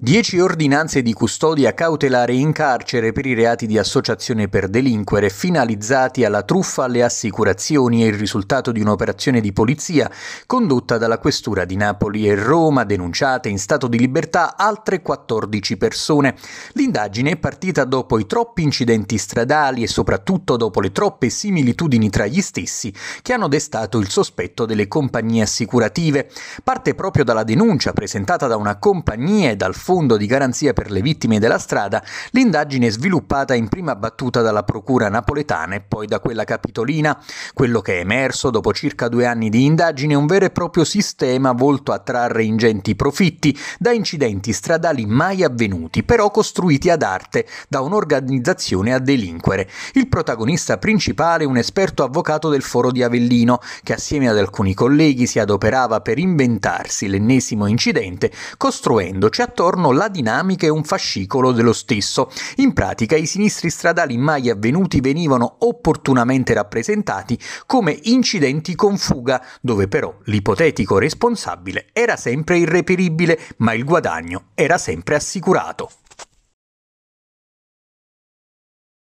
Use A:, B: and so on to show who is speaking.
A: 10 ordinanze di custodia cautelare in carcere per i reati di associazione per delinquere finalizzati alla truffa alle assicurazioni e il risultato di un'operazione di polizia condotta dalla Questura di Napoli e Roma, denunciate in stato di libertà altre 14 persone. L'indagine è partita dopo i troppi incidenti stradali e soprattutto dopo le troppe similitudini tra gli stessi che hanno destato il sospetto delle compagnie assicurative. Parte proprio dalla denuncia presentata da una compagnia e dal fondo di garanzia per le vittime della strada, l'indagine sviluppata in prima battuta dalla procura napoletana e poi da quella capitolina. Quello che è emerso dopo circa due anni di indagine è un vero e proprio sistema volto a trarre ingenti profitti da incidenti stradali mai avvenuti, però costruiti ad arte da un'organizzazione a delinquere. Il protagonista principale è un esperto avvocato del foro di Avellino, che assieme ad alcuni colleghi si adoperava per inventarsi l'ennesimo incidente, costruendoci attorno intorno la dinamica e un fascicolo dello stesso. In pratica i sinistri stradali mai avvenuti venivano opportunamente rappresentati come incidenti con fuga, dove però l'ipotetico responsabile era sempre irreperibile, ma il guadagno era sempre assicurato.